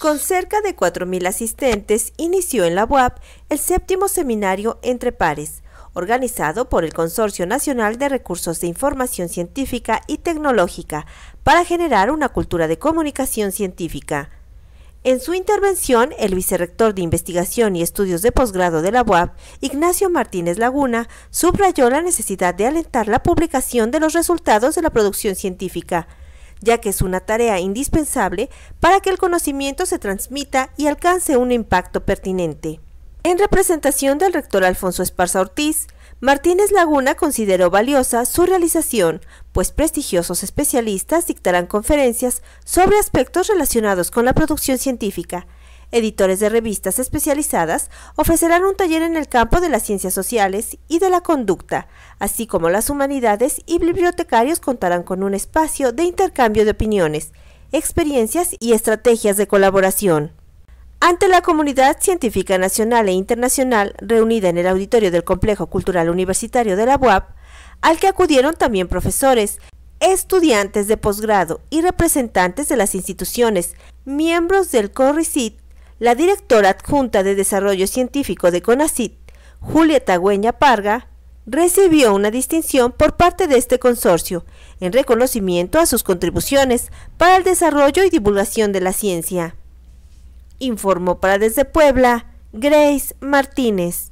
Con cerca de 4.000 asistentes, inició en la UAP el séptimo seminario Entre Pares, organizado por el Consorcio Nacional de Recursos de Información Científica y Tecnológica para generar una cultura de comunicación científica. En su intervención, el vicerrector de Investigación y Estudios de Posgrado de la UAP, Ignacio Martínez Laguna, subrayó la necesidad de alentar la publicación de los resultados de la producción científica, ya que es una tarea indispensable para que el conocimiento se transmita y alcance un impacto pertinente. En representación del rector Alfonso Esparza Ortiz, Martínez Laguna consideró valiosa su realización, pues prestigiosos especialistas dictarán conferencias sobre aspectos relacionados con la producción científica, editores de revistas especializadas ofrecerán un taller en el campo de las ciencias sociales y de la conducta, así como las humanidades y bibliotecarios contarán con un espacio de intercambio de opiniones, experiencias y estrategias de colaboración. Ante la comunidad científica nacional e internacional reunida en el auditorio del Complejo Cultural Universitario de la UAP, al que acudieron también profesores, estudiantes de posgrado y representantes de las instituciones, miembros del CORRICIT la directora adjunta de Desarrollo Científico de CONACYT, Julia Güeña Parga, recibió una distinción por parte de este consorcio, en reconocimiento a sus contribuciones para el desarrollo y divulgación de la ciencia. Informó para desde Puebla Grace Martínez.